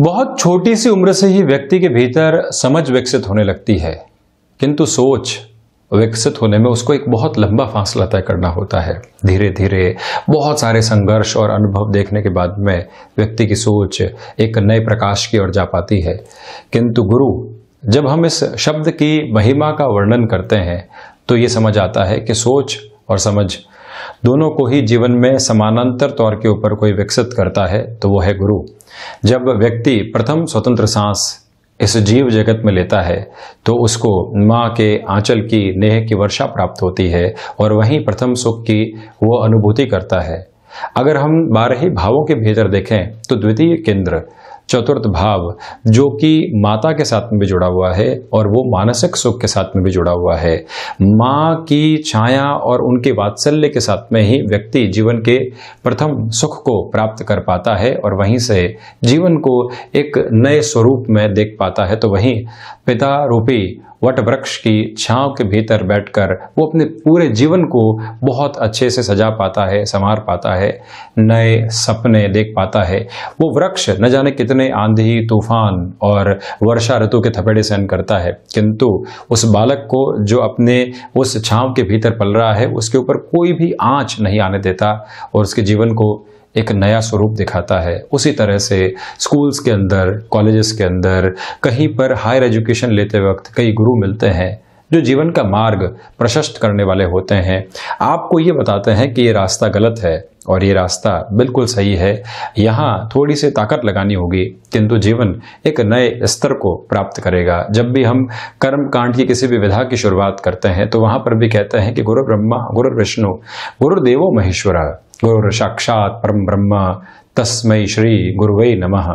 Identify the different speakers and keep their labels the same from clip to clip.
Speaker 1: बहुत छोटी सी उम्र से ही व्यक्ति के भीतर समझ विकसित होने लगती है किंतु सोच विकसित होने में उसको एक बहुत लंबा फासला तय करना होता है धीरे धीरे बहुत सारे संघर्ष और अनुभव देखने के बाद में व्यक्ति की सोच एक नए प्रकाश की ओर जा पाती है किंतु गुरु जब हम इस शब्द की महिमा का वर्णन करते हैं तो ये समझ आता है कि सोच और समझ दोनों को ही जीवन में समानांतर तौर के ऊपर कोई विकसित करता है तो वो है गुरु जब व्यक्ति प्रथम स्वतंत्र सांस इस जीव जगत में लेता है तो उसको माँ के आंचल की नेह की वर्षा प्राप्त होती है और वहीं प्रथम सुख की वो अनुभूति करता है अगर हम बारह भावों के भीतर देखें तो द्वितीय केंद्र चतुर्थ भाव जो कि माता के साथ में भी जुड़ा हुआ है और वो मानसिक सुख के साथ में भी जुड़ा हुआ है माँ की छाया और उनके वात्सल्य के साथ में ही व्यक्ति जीवन के प्रथम सुख को प्राप्त कर पाता है और वहीं से जीवन को एक नए स्वरूप में देख पाता है तो वहीं पिता रूपी वट वृक्ष की छांव के भीतर बैठकर वो अपने पूरे जीवन को बहुत अच्छे से सजा पाता है संवार पाता है नए सपने देख पाता है वो वृक्ष न जाने कितने आंधी तूफान और वर्षा ऋतु के थपेड़े सहन करता है किंतु उस बालक को जो अपने उस छांव के भीतर पल रहा है उसके ऊपर कोई भी आँच नहीं आने देता और उसके जीवन को एक नया स्वरूप दिखाता है उसी तरह से स्कूल्स के अंदर कॉलेजेस के अंदर कहीं पर हायर एजुकेशन लेते वक्त कई गुरु मिलते हैं जो जीवन का मार्ग प्रशस्त करने वाले होते हैं आपको ये बताते हैं कि ये रास्ता गलत है और ये रास्ता बिल्कुल सही है यहाँ थोड़ी सी ताकत लगानी होगी किंतु जीवन एक नए स्तर को प्राप्त करेगा जब भी हम कर्म कांड की किसी भी विधा की शुरुआत करते हैं तो वहाँ पर भी कहते हैं कि गुरु ब्रह्मा गुरु विष्णु गुरुदेवो महेश्वरा गुरु साक्षात परम ब्रह्मा तस्मय श्री गुरुवे नमः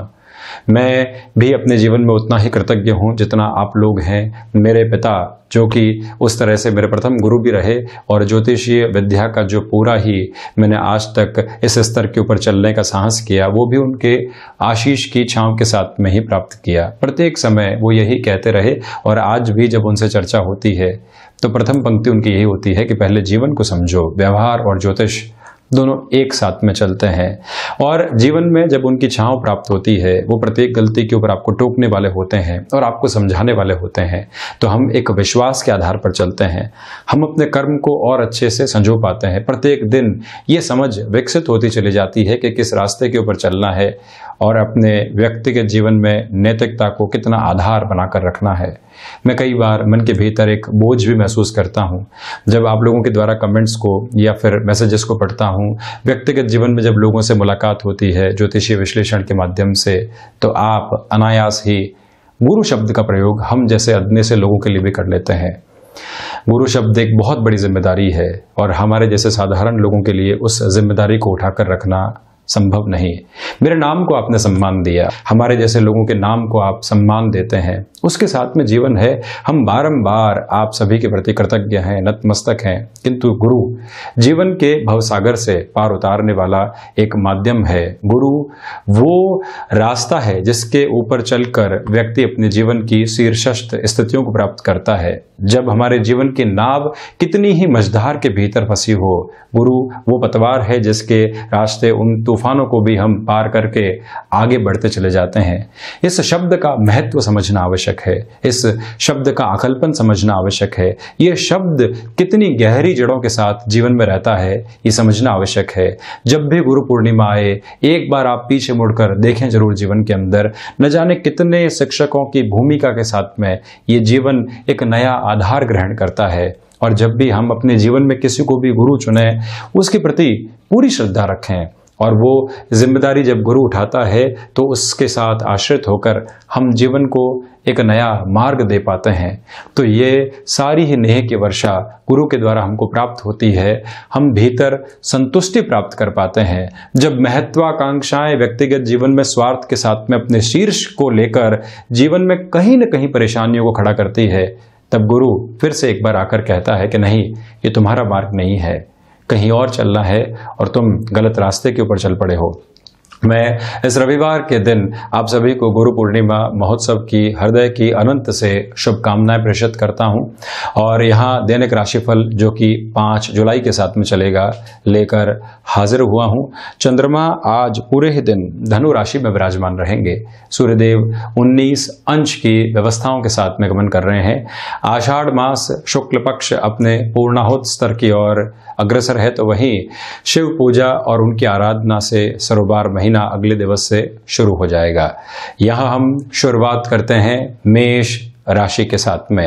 Speaker 1: मैं भी अपने जीवन में उतना ही कृतज्ञ हूँ जितना आप लोग हैं मेरे पिता जो कि उस तरह से मेरे प्रथम गुरु भी रहे और ज्योतिषीय विद्या का जो पूरा ही मैंने आज तक इस स्तर के ऊपर चलने का साहस किया वो भी उनके आशीष की छांव के साथ में ही प्राप्त किया प्रत्येक समय वो यही कहते रहे और आज भी जब उनसे चर्चा होती है तो प्रथम पंक्ति उनकी यही होती है कि पहले जीवन को समझो व्यवहार और ज्योतिष दोनों एक साथ में चलते हैं और जीवन में जब उनकी छाँव प्राप्त होती है वो प्रत्येक गलती के ऊपर आपको टोकने वाले होते हैं और आपको समझाने वाले होते हैं तो हम एक विश्वास के आधार पर चलते हैं हम अपने कर्म को और अच्छे से संजो पाते हैं प्रत्येक दिन ये समझ विकसित होती चली जाती है कि किस रास्ते के ऊपर चलना है और अपने व्यक्तिगत जीवन में नैतिकता को कितना आधार बनाकर रखना है मैं कई बार मन के भीतर एक बोझ भी महसूस करता हूँ जब आप लोगों के द्वारा कमेंट्स को या फिर मैसेजेस को पढ़ता हूँ हूँ व्यक्तिगत जीवन में जब लोगों से मुलाकात होती है ज्योतिषीय विश्लेषण के माध्यम से तो आप अनायास ही गुरु शब्द का प्रयोग हम जैसे अदने से लोगों के लिए भी कर लेते हैं गुरु शब्द एक बहुत बड़ी जिम्मेदारी है और हमारे जैसे साधारण लोगों के लिए उस जिम्मेदारी को उठाकर रखना संभव नहीं मेरे नाम को आपने सम्मान दिया हमारे जैसे लोगों के नाम को आप सम्मान देते हैं उसके साथ में जीवन है हम बारंबार आप सभी के प्रति कृतज्ञ हैं नतमस्तक हैं किंतु गुरु जीवन के भवसागर से पार उतारने वाला एक माध्यम है गुरु वो रास्ता है जिसके ऊपर चलकर व्यक्ति अपने जीवन की शीर्षस्थ स्थितियों को प्राप्त करता है जब हमारे जीवन की नाव कितनी ही मझधार के भीतर फंसी हो गुरु वो पतवार है जिसके रास्ते उन तो तूफानों को भी हम पार करके आगे बढ़ते चले जाते हैं इस शब्द का महत्व समझना आवश्यक है इस शब्द का आकल्पन समझना आवश्यक है ये शब्द कितनी गहरी जड़ों के साथ जीवन में रहता है ये समझना आवश्यक है जब भी गुरु पूर्णिमा आए एक बार आप पीछे मुड़कर देखें जरूर जीवन के अंदर न जाने कितने शिक्षकों की भूमिका के साथ में ये जीवन एक नया आधार ग्रहण करता है और जब भी हम अपने जीवन में किसी को भी गुरु चुने उसके प्रति पूरी श्रद्धा रखें और वो जिम्मेदारी जब गुरु उठाता है तो उसके साथ आश्रित होकर हम जीवन को एक नया मार्ग दे पाते हैं तो ये सारी ही नेह की वर्षा गुरु के द्वारा हमको प्राप्त होती है हम भीतर संतुष्टि प्राप्त कर पाते हैं जब महत्वाकांक्षाएं व्यक्तिगत जीवन में स्वार्थ के साथ में अपने शीर्ष को लेकर जीवन में कहीं न कहीं परेशानियों को खड़ा करती है तब गुरु फिर से एक बार आकर कहता है कि नहीं ये तुम्हारा मार्ग नहीं है कहीं और चलना है और तुम गलत रास्ते के ऊपर चल पड़े हो मैं इस रविवार के दिन आप सभी को गुरु पूर्णिमा महोत्सव की हृदय की अनंत से शुभकामनाएं प्रेषित करता हूं और यहां दैनिक राशिफल जो कि पाँच जुलाई के साथ में चलेगा लेकर हाजिर हुआ हूं चंद्रमा आज पूरे ही दिन धनु राशि में विराजमान रहेंगे सूर्यदेव 19 अंश की व्यवस्थाओं के साथ में गमन कर रहे हैं आषाढ़ मास शुक्ल पक्ष अपने पूर्णाहोत स्तर की ओर अग्रसर है तो वहीं शिव पूजा और उनकी आराधना से सरोबार महीना अगले दिवस से शुरू हो जाएगा यहाँ हम शुरुआत करते हैं मेष राशि के साथ में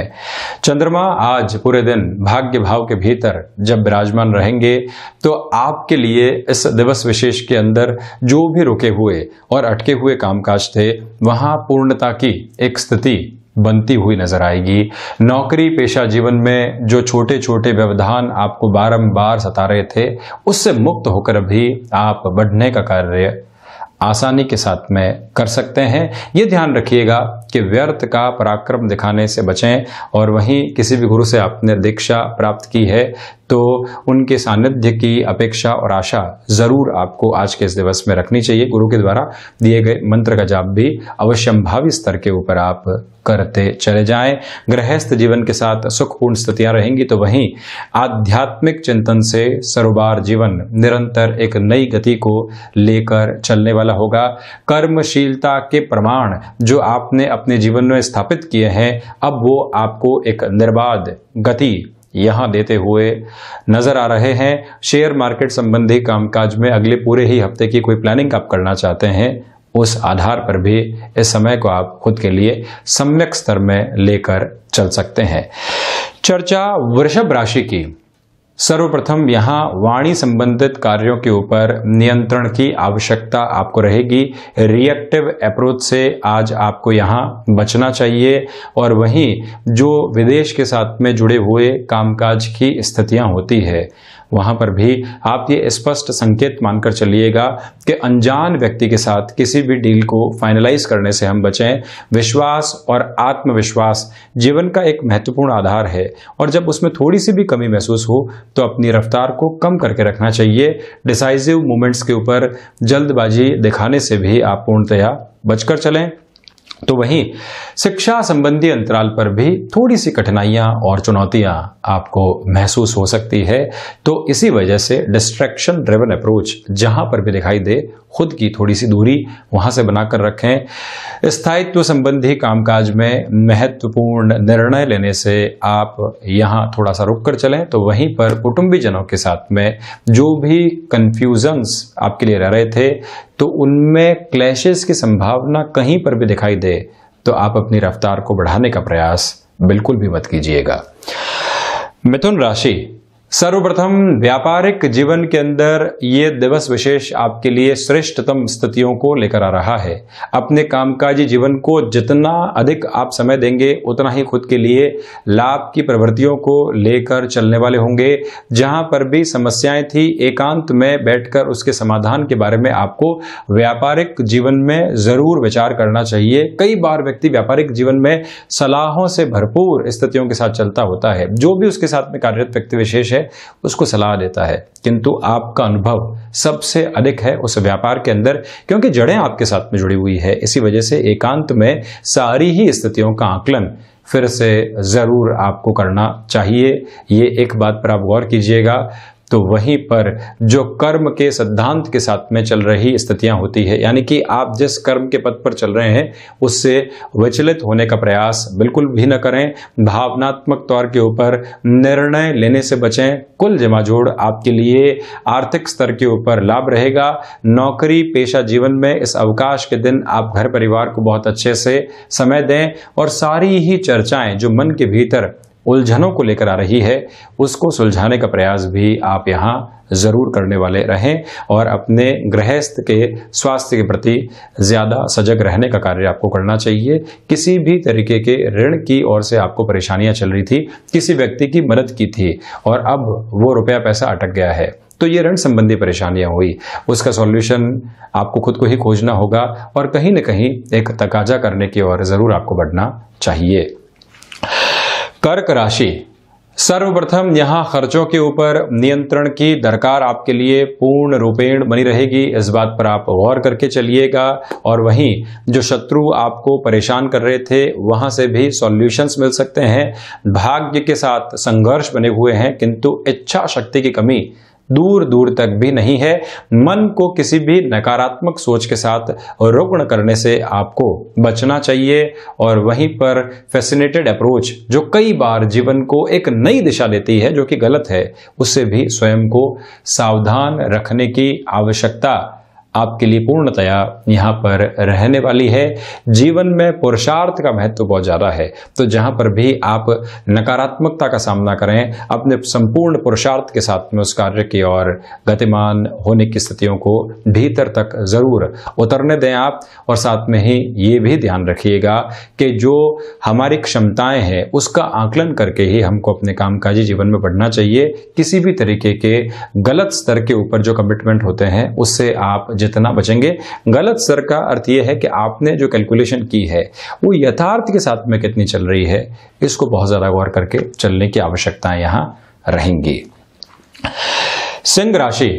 Speaker 1: चंद्रमा आज पूरे दिन भाग्य भाव के भीतर जब विराजमान रहेंगे तो आपके लिए इस दिवस विशेष के अंदर जो भी रुके हुए और अटके हुए कामकाज थे वहां पूर्णता की एक स्थिति बनती हुई नजर आएगी नौकरी पेशा जीवन में जो छोटे छोटे व्यवधान आपको बारंबार सता रहे थे उससे मुक्त होकर भी आप बढ़ने का कार्य आसानी के साथ में कर सकते हैं ये ध्यान रखिएगा कि व्यर्थ का पराक्रम दिखाने से बचें और वहीं किसी भी गुरु से आपने दीक्षा प्राप्त की है तो उनके सानिध्य की अपेक्षा और आशा ज़रूर आपको आज के इस दिवस में रखनी चाहिए गुरु के द्वारा दिए गए मंत्र का जाप भी भावी स्तर के ऊपर आप करते चले जाएं गृहस्थ जीवन के साथ सुखपूर्ण स्थितियां रहेंगी तो वहीं आध्यात्मिक चिंतन से सरोबार जीवन निरंतर एक नई गति को लेकर चलने वाला होगा कर्मशीलता के प्रमाण जो आपने अपने जीवन में स्थापित किए हैं अब वो आपको एक निर्बाध गति यहां देते हुए नजर आ रहे हैं शेयर मार्केट संबंधी कामकाज में अगले पूरे ही हफ्ते की कोई प्लानिंग आप करना चाहते हैं उस आधार पर भी इस समय को आप खुद के लिए सम्यक स्तर में लेकर चल सकते हैं चर्चा वृषभ राशि की सर्वप्रथम यहाँ वाणी संबंधित कार्यों के ऊपर नियंत्रण की आवश्यकता आपको रहेगी रिएक्टिव अप्रोच से आज आपको यहाँ बचना चाहिए और वहीं जो विदेश के साथ में जुड़े हुए कामकाज की स्थितियाँ होती है वहां पर भी आप ये स्पष्ट संकेत मानकर चलिएगा कि अनजान व्यक्ति के साथ किसी भी डील को फाइनलाइज करने से हम बचें विश्वास और आत्मविश्वास जीवन का एक महत्वपूर्ण आधार है और जब उसमें थोड़ी सी भी कमी महसूस हो तो अपनी रफ्तार को कम करके रखना चाहिए डिसाइजिव मोमेंट्स के ऊपर जल्दबाजी दिखाने से भी आप पूर्णतया बचकर चलें तो वहीं शिक्षा संबंधी अंतराल पर भी थोड़ी सी कठिनाइयां और चुनौतियां आपको महसूस हो सकती है तो इसी वजह से डिस्ट्रैक्शन ड्रिवन अप्रोच जहां पर भी दिखाई दे खुद की थोड़ी सी दूरी वहां से बनाकर रखें स्थायित्व संबंधी कामकाज में महत्वपूर्ण निर्णय लेने से आप यहां थोड़ा सा रुक कर चलें तो वहीं पर कुटुंबीजनों के साथ में जो भी कन्फ्यूजन्स आपके लिए रह रहे थे तो उनमें क्लैशेस की संभावना कहीं पर भी दिखाई दे तो आप अपनी रफ्तार को बढ़ाने का प्रयास बिल्कुल भी मत कीजिएगा मिथुन राशि सर्वप्रथम व्यापारिक जीवन के अंदर ये दिवस विशेष आपके लिए श्रेष्ठतम स्थितियों को लेकर आ रहा है अपने कामकाजी जीवन को जितना अधिक आप समय देंगे उतना ही खुद के लिए लाभ की प्रवृत्तियों को लेकर चलने वाले होंगे जहां पर भी समस्याएं थी एकांत में बैठकर उसके समाधान के बारे में आपको व्यापारिक जीवन में ज़रूर विचार करना चाहिए कई बार व्यक्ति व्यापारिक जीवन में सलाहों से भरपूर स्थितियों के साथ चलता होता है जो भी उसके साथ में कार्यरत व्यक्ति विशेष है उसको सलाह देता है किंतु आपका अनुभव सबसे अधिक है उस व्यापार के अंदर क्योंकि जड़ें आपके साथ में जुड़ी हुई है इसी वजह से एकांत में सारी ही स्थितियों का आकलन फिर से ज़रूर आपको करना चाहिए ये एक बात पर आप गौर कीजिएगा तो वहीं पर जो कर्म के सिद्धांत के साथ में चल रही स्थितियां होती है यानी कि आप जिस कर्म के पद पर चल रहे हैं उससे विचलित होने का प्रयास बिल्कुल भी न करें भावनात्मक तौर के ऊपर निर्णय लेने से बचें कुल जमाजोड़ आपके लिए आर्थिक स्तर के ऊपर लाभ रहेगा नौकरी पेशा जीवन में इस अवकाश के दिन आप घर परिवार को बहुत अच्छे से समय दें और सारी ही चर्चाएं जो मन के भीतर उलझनों को लेकर आ रही है उसको सुलझाने का प्रयास भी आप यहाँ ज़रूर करने वाले रहें और अपने गृहस्थ के स्वास्थ्य के प्रति ज़्यादा सजग रहने का कार्य आपको करना चाहिए किसी भी तरीके के ऋण की ओर से आपको परेशानियां चल रही थी किसी व्यक्ति की मदद की थी और अब वो रुपया पैसा अटक गया है तो ये ऋण संबंधी परेशानियां हुई उसका सॉल्यूशन आपको खुद को ही खोजना होगा और कहीं ना कहीं एक तकाजा करने की ओर ज़रूर आपको बढ़ना चाहिए कर्क राशि सर्वप्रथम यहां खर्चों के ऊपर नियंत्रण की दरकार आपके लिए पूर्ण रूपेण बनी रहेगी इस बात पर आप गौर करके चलिएगा और वहीं जो शत्रु आपको परेशान कर रहे थे वहां से भी सॉल्यूशंस मिल सकते हैं भाग्य के साथ संघर्ष बने हुए हैं किंतु इच्छा शक्ति की कमी दूर दूर तक भी नहीं है मन को किसी भी नकारात्मक सोच के साथ रुग्ण करने से आपको बचना चाहिए और वहीं पर फैसिनेटेड अप्रोच जो कई बार जीवन को एक नई दिशा देती है जो कि गलत है उससे भी स्वयं को सावधान रखने की आवश्यकता आपके लिए पूर्णतया यहाँ पर रहने वाली है जीवन में पुरुषार्थ का महत्व तो बहुत ज़्यादा है तो जहां पर भी आप नकारात्मकता का सामना करें अपने संपूर्ण पुरुषार्थ के साथ में उस कार्य की ओर गतिमान होने की स्थितियों को भीतर तक ज़रूर उतरने दें आप और साथ में ही ये भी ध्यान रखिएगा कि जो हमारी क्षमताएं हैं उसका आकलन करके ही हमको अपने कामकाजी जीवन में बढ़ना चाहिए किसी भी तरीके के गलत स्तर के ऊपर जो कमिटमेंट होते हैं उससे आप जितना बचेंगे गलत सर का अर्थ यह है कि आपने जो कैलकुलेशन की है वो यथार्थ के साथ में कितनी चल रही है इसको बहुत ज़्यादा गौर करके चलने की आवश्यकताएं यहां रहेंगी सिंह राशि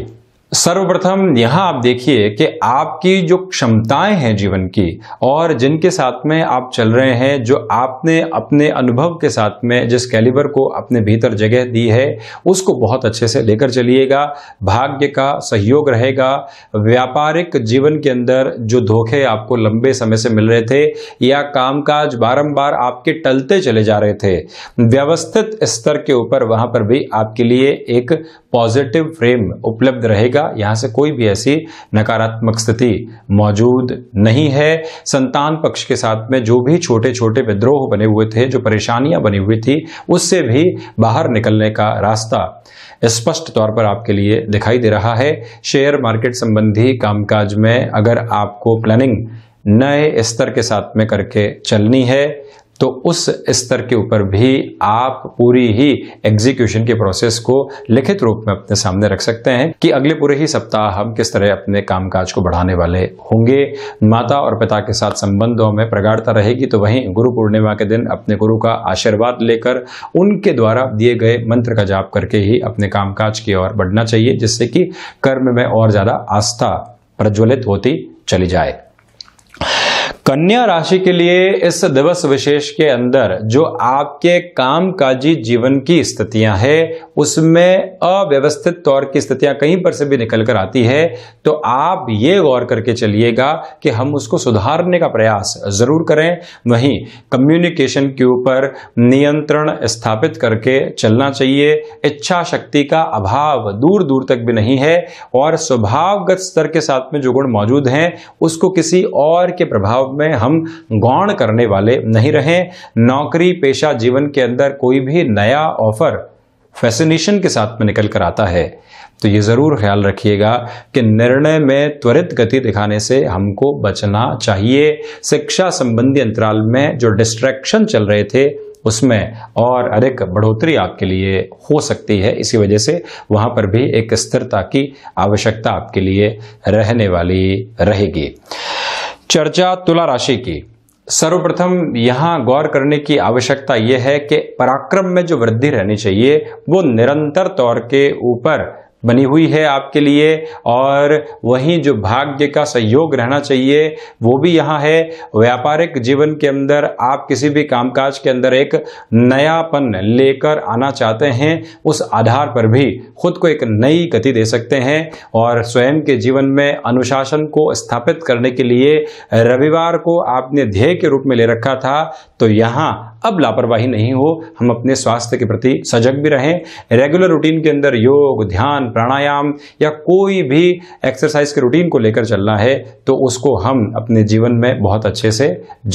Speaker 1: सर्वप्रथम यहां आप देखिए कि आपकी जो क्षमताएं हैं जीवन की और जिनके साथ में आप चल रहे हैं जो आपने अपने अनुभव के साथ में जिस कैलिबर को अपने भीतर जगह दी है उसको बहुत अच्छे से लेकर चलिएगा भाग्य का सहयोग रहेगा व्यापारिक जीवन के अंदर जो धोखे आपको लंबे समय से मिल रहे थे या कामकाज बारंबार आपके टलते चले जा रहे थे व्यवस्थित स्तर के ऊपर वहां पर भी आपके लिए एक पॉजिटिव फ्रेम उपलब्ध रहेगा यहाँ से कोई भी ऐसी नकारात्मक स्थिति मौजूद नहीं है संतान पक्ष के साथ में जो भी छोटे छोटे विद्रोह बने हुए थे जो परेशानियां बनी हुई थी उससे भी बाहर निकलने का रास्ता स्पष्ट तौर पर आपके लिए दिखाई दे रहा है शेयर मार्केट संबंधी कामकाज में अगर आपको प्लानिंग नए स्तर के साथ में करके चलनी है तो उस स्तर के ऊपर भी आप पूरी ही एग्जीक्यूशन के प्रोसेस को लिखित रूप में अपने सामने रख सकते हैं कि अगले पूरे ही सप्ताह हम किस तरह अपने कामकाज को बढ़ाने वाले होंगे माता और पिता के साथ संबंधों में प्रगाढ़ता रहेगी तो वहीं गुरु पूर्णिमा के दिन अपने गुरु का आशीर्वाद लेकर उनके द्वारा दिए गए मंत्र का जाप करके ही अपने कामकाज की ओर बढ़ना चाहिए जिससे कि कर्म में और ज़्यादा आस्था प्रज्वलित होती चली जाए कन्या राशि के लिए इस दिवस विशेष के अंदर जो आपके कामकाजी जीवन की स्थितियां है उसमें अव्यवस्थित तौर की स्थितियां कहीं पर से भी निकल कर आती है तो आप ये गौर करके चलिएगा कि हम उसको सुधारने का प्रयास जरूर करें वहीं कम्युनिकेशन के ऊपर नियंत्रण स्थापित करके चलना चाहिए इच्छा शक्ति का अभाव दूर दूर तक भी नहीं है और स्वभावगत स्तर के साथ में जो गुण मौजूद हैं उसको किसी और के प्रभाव में हम गौण करने वाले नहीं रहे नौकरी पेशा जीवन के अंदर कोई भी नया ऑफर फैसिनेशन के साथ में निकल कर आता है तो ये ज़रूर ख्याल रखिएगा कि निर्णय में त्वरित गति दिखाने से हमको बचना चाहिए शिक्षा संबंधी अंतराल में जो डिस्ट्रैक्शन चल रहे थे उसमें और अधिक बढ़ोतरी आपके लिए हो सकती है इसी वजह से वहां पर भी एक स्थिरता की आवश्यकता आपके लिए रहने वाली रहेगी चर्चा तुला राशि की सर्वप्रथम यहां गौर करने की आवश्यकता यह है कि पराक्रम में जो वृद्धि रहनी चाहिए वो निरंतर तौर के ऊपर बनी हुई है आपके लिए और वहीं जो भाग्य का सहयोग रहना चाहिए वो भी यहाँ है व्यापारिक जीवन के अंदर आप किसी भी कामकाज के अंदर एक नयापन लेकर आना चाहते हैं उस आधार पर भी खुद को एक नई गति दे सकते हैं और स्वयं के जीवन में अनुशासन को स्थापित करने के लिए रविवार को आपने ध्येय के रूप में ले रखा था तो यहाँ अब लापरवाही नहीं हो हम अपने स्वास्थ्य के प्रति सजग भी रहें रेगुलर रूटीन के अंदर योग ध्यान प्राणायाम या कोई भी एक्सरसाइज के रूटीन को लेकर चलना है तो उसको हम अपने जीवन में बहुत अच्छे से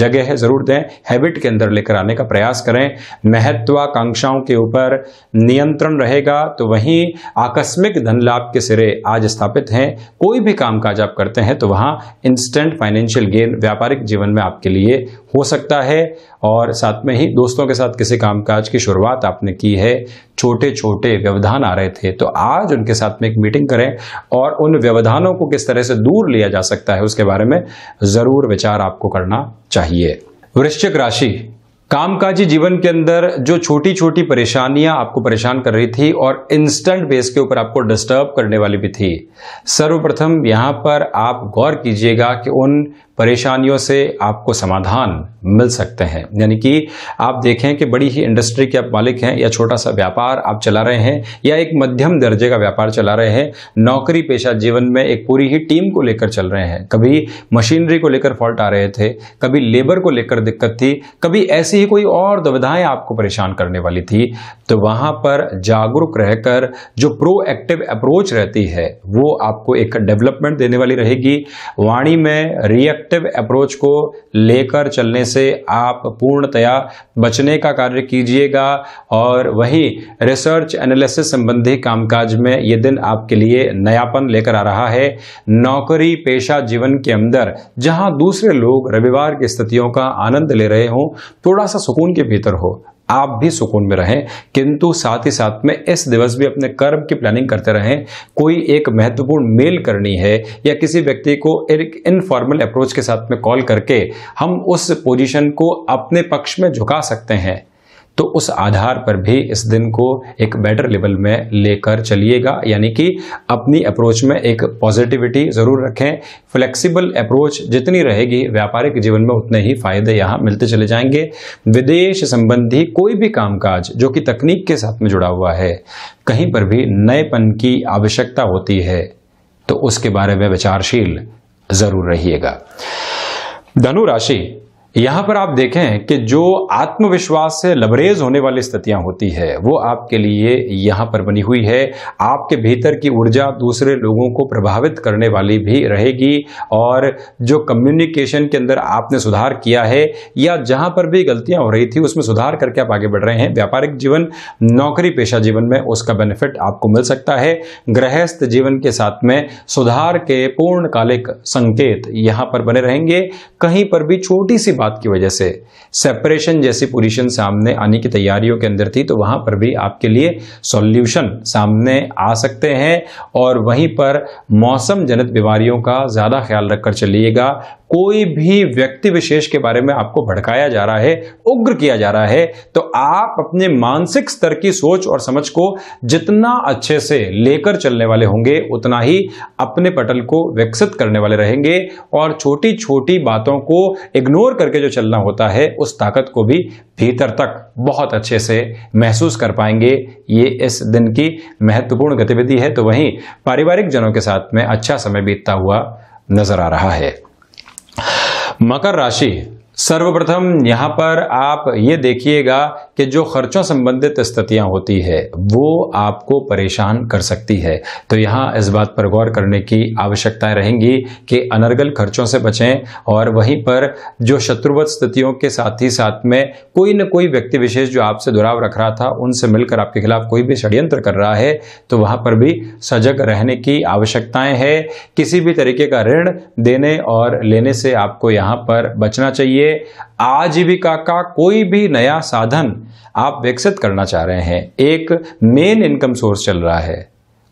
Speaker 1: जगह है ज़रूर दें हैबिट के अंदर लेकर आने का प्रयास करें महत्वाकांक्षाओं के ऊपर नियंत्रण रहेगा तो वहीं आकस्मिक धन लाभ के सिरे आज स्थापित हैं कोई भी काम काज आप करते हैं तो वहां इंस्टेंट फाइनेंशियल गेन व्यापारिक जीवन में आपके लिए हो सकता है और साथ में ही दोस्तों के साथ किसी कामकाज की शुरुआत आपने की है छोटे छोटे व्यवधान आ रहे थे तो आज उनके साथ में एक मीटिंग करें और उन व्यवधानों को किस तरह से दूर लिया जा सकता है उसके बारे में ज़रूर विचार आपको करना चाहिए वृश्चिक राशि कामकाजी जीवन के अंदर जो छोटी छोटी परेशानियां आपको परेशान कर रही थी और इंस्टेंट बेस के ऊपर आपको डिस्टर्ब करने वाली भी थी सर्वप्रथम यहां पर आप गौर कीजिएगा कि उन परेशानियों से आपको समाधान मिल सकते हैं यानी कि आप देखें कि बड़ी ही इंडस्ट्री के आप मालिक हैं या छोटा सा व्यापार आप चला रहे हैं या एक मध्यम दर्जे का व्यापार चला रहे हैं नौकरी पेशा जीवन में एक पूरी ही टीम को लेकर चल रहे हैं कभी मशीनरी को लेकर फॉल्ट आ रहे थे कभी लेबर को लेकर दिक्कत थी कभी ऐसी ही कोई और दुविधाएं आपको परेशान करने वाली थी तो वहां पर जागरूक रहकर जो प्रोएक्टिव अप्रोच रहती है वो आपको एक डेवलपमेंट देने वाली रहेगी वाणी में रिएक्ट प्रोएक्टिव अप्रोच को लेकर चलने से आप पूर्णतया बचने का कार्य कीजिएगा और वहीं रिसर्च एनालिसिस संबंधी कामकाज में ये दिन आपके लिए नयापन लेकर आ रहा है नौकरी पेशा जीवन के अंदर जहां दूसरे लोग रविवार की स्थितियों का आनंद ले रहे हों थोड़ा सा सुकून के भीतर हो आप भी सुकून में रहें किंतु साथ ही साथ में इस दिवस भी अपने कर्म की प्लानिंग करते रहें कोई एक महत्वपूर्ण मेल करनी है या किसी व्यक्ति को एक इनफॉर्मल अप्रोच के साथ में कॉल करके हम उस पोजीशन को अपने पक्ष में झुका सकते हैं तो उस आधार पर भी इस दिन को एक बेटर लेवल में लेकर चलिएगा यानी कि अपनी अप्रोच में एक पॉजिटिविटी ज़रूर रखें फ्लेक्सिबल अप्रोच जितनी रहेगी व्यापारिक जीवन में उतने ही फायदे यहाँ मिलते चले जाएंगे विदेश संबंधी कोई भी कामकाज जो कि तकनीक के साथ में जुड़ा हुआ है कहीं पर भी नएपन की आवश्यकता होती है तो उसके बारे में विचारशील ज़रूर रहिएगा धनु राशि यहां पर आप देखें कि जो आत्मविश्वास से लबरेज होने वाली स्थितियां होती है वो आपके लिए यहां पर बनी हुई है आपके भीतर की ऊर्जा दूसरे लोगों को प्रभावित करने वाली भी रहेगी और जो कम्युनिकेशन के अंदर आपने सुधार किया है या जहां पर भी गलतियां हो रही थी उसमें सुधार करके आप आगे बढ़ रहे हैं व्यापारिक जीवन नौकरी पेशा जीवन में उसका बेनिफिट आपको मिल सकता है गृहस्थ जीवन के साथ में सुधार के पूर्णकालिक संकेत यहां पर बने रहेंगे कहीं पर भी छोटी सी बात की वजह से सेपरेशन जैसी पोजिशन सामने आने की तैयारियों के अंदर थी तो वहां पर भी आपके लिए सॉल्यूशन सामने आ सकते हैं और वहीं पर मौसम जनित बीमारियों का ज़्यादा ख्याल रखकर चलिएगा कोई भी व्यक्ति विशेष के बारे में आपको भड़काया जा रहा है उग्र किया जा रहा है तो आप अपने मानसिक स्तर की सोच और समझ को जितना अच्छे से लेकर चलने वाले होंगे उतना ही अपने पटल को विकसित करने वाले रहेंगे और छोटी छोटी बातों को इग्नोर करके जो चलना होता है उस ताकत को भी भीतर तक बहुत अच्छे से महसूस कर पाएंगे ये इस दिन की महत्वपूर्ण गतिविधि है तो वहीं पारिवारिक जनों के साथ में अच्छा समय बीतता हुआ नजर आ रहा है मकर राशि सर्वप्रथम यहाँ पर आप ये देखिएगा कि जो खर्चों संबंधित स्थितियाँ होती है वो आपको परेशान कर सकती है तो यहाँ इस बात पर गौर करने की आवश्यकताएं रहेंगी कि अनर्गल खर्चों से बचें और वहीं पर जो शत्रुवत स्थितियों के साथ ही साथ में कोई न कोई व्यक्ति विशेष जो आपसे दुराव रख रहा था उनसे मिलकर आपके खिलाफ कोई भी षड्यंत्र कर रहा है तो वहाँ पर भी सजग रहने की आवश्यकताएं है किसी भी तरीके का ऋण देने और लेने से आपको यहाँ पर बचना चाहिए आजीविका का कोई भी नया साधन आप विकसित करना चाह रहे हैं एक मेन इनकम सोर्स चल रहा है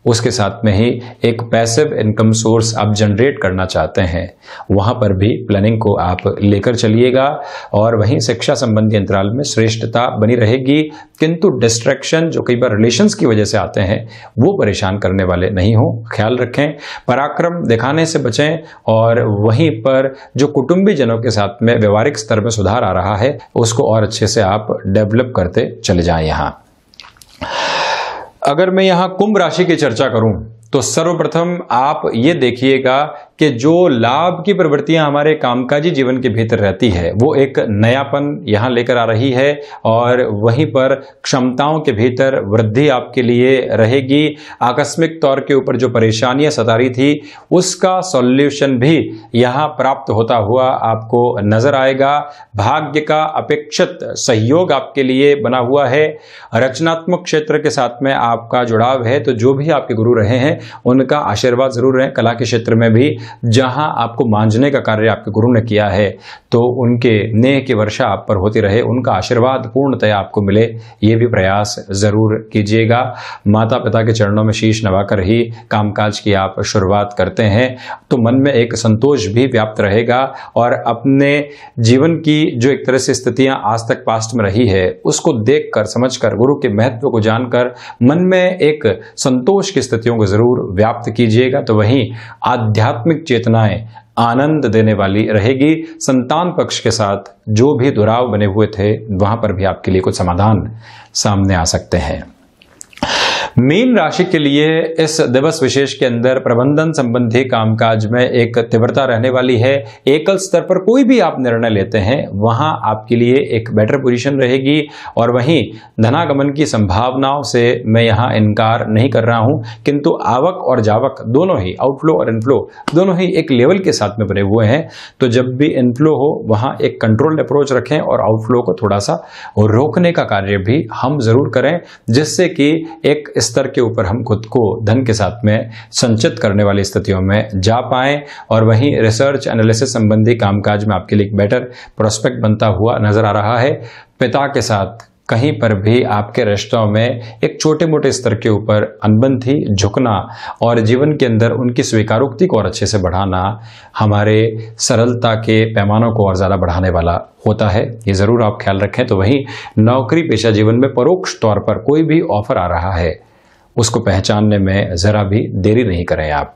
Speaker 1: उसके साथ में ही एक पैसिव इनकम सोर्स आप जनरेट करना चाहते हैं वहां पर भी प्लानिंग को आप लेकर चलिएगा और वहीं शिक्षा संबंधी अंतराल में श्रेष्ठता बनी रहेगी किंतु डिस्ट्रैक्शन जो कई बार रिलेशंस की वजह से आते हैं वो परेशान करने वाले नहीं हों ख्याल रखें पराक्रम दिखाने से बचें और वहीं पर जो कुटुंबीजनों के साथ में व्यवहारिक स्तर में सुधार आ रहा है उसको और अच्छे से आप डेवलप करते चले जाएं यहाँ अगर मैं यहां कुंभ राशि की चर्चा करूं तो सर्वप्रथम आप ये देखिएगा कि जो लाभ की प्रवृत्तियां हमारे कामकाजी जीवन के भीतर रहती है वो एक नयापन यहाँ लेकर आ रही है और वहीं पर क्षमताओं के भीतर वृद्धि आपके लिए रहेगी आकस्मिक तौर के ऊपर जो परेशानियां सता रही थी उसका सॉल्यूशन भी यहाँ प्राप्त होता हुआ आपको नजर आएगा भाग्य का अपेक्षित सहयोग आपके लिए बना हुआ है रचनात्मक क्षेत्र के साथ में आपका जुड़ाव है तो जो भी आपके गुरु रहे हैं उनका आशीर्वाद जरूर है कला के क्षेत्र में भी जहां आपको मांझने का कार्य आपके गुरु ने किया है तो उनके नेह की वर्षा आप पर होती रहे उनका आशीर्वाद पूर्णतया आपको मिले ये भी प्रयास ज़रूर कीजिएगा माता पिता के चरणों में शीश नवाकर ही कामकाज की आप शुरुआत करते हैं तो मन में एक संतोष भी व्याप्त रहेगा और अपने जीवन की जो एक तरह से स्थितियां आज तक पास्ट में रही है उसको देखकर समझकर गुरु के महत्व को जानकर मन में एक संतोष की स्थितियों को जरूर व्याप्त कीजिएगा तो वहीं आध्यात्मिक आध्यात्मिक चेतनाएं आनंद देने वाली रहेगी संतान पक्ष के साथ जो भी दुराव बने हुए थे वहां पर भी आपके लिए कुछ समाधान सामने आ सकते हैं मीन राशि के लिए इस दिवस विशेष के अंदर प्रबंधन संबंधी कामकाज में एक तीव्रता रहने वाली है एकल स्तर पर कोई भी आप निर्णय लेते हैं वहां आपके लिए एक बेटर पोजीशन रहेगी और वहीं धनागमन की संभावनाओं से मैं यहां इनकार नहीं कर रहा हूं किंतु आवक और जावक दोनों ही आउटफ्लो और इनफ्लो दोनों ही एक लेवल के साथ में बने हुए हैं तो जब भी इनफ्लो हो वहां एक कंट्रोल अप्रोच रखें और आउटफ्लो को थोड़ा सा रोकने का कार्य भी हम जरूर करें जिससे कि एक स्तर के ऊपर हम खुद को धन के साथ में संचित करने वाली स्थितियों में जा पाए और वहीं रिसर्च एनालिसिस संबंधी कामकाज में आपके लिए एक बेटर प्रोस्पेक्ट बनता हुआ नजर आ रहा है पिता के साथ कहीं पर भी आपके रिश्तों में एक छोटे मोटे स्तर के ऊपर अनबन थी झुकना और जीवन के अंदर उनकी स्वीकारोक्ति को और अच्छे से बढ़ाना हमारे सरलता के पैमानों को और ज़्यादा बढ़ाने वाला होता है ये ज़रूर आप ख्याल रखें तो वहीं नौकरी पेशा जीवन में परोक्ष तौर पर कोई भी ऑफर आ रहा है उसको पहचानने में ज़रा भी देरी नहीं करें आप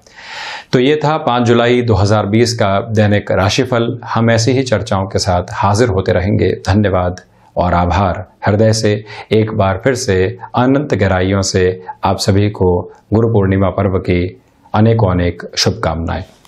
Speaker 1: तो ये था 5 जुलाई 2020 का दैनिक राशिफल हम ऐसी ही चर्चाओं के साथ हाजिर होते रहेंगे धन्यवाद और आभार हृदय से एक बार फिर से अनंत गहराइयों से आप सभी को गुरु पूर्णिमा पर्व की अनेकों अनेक शुभकामनाएं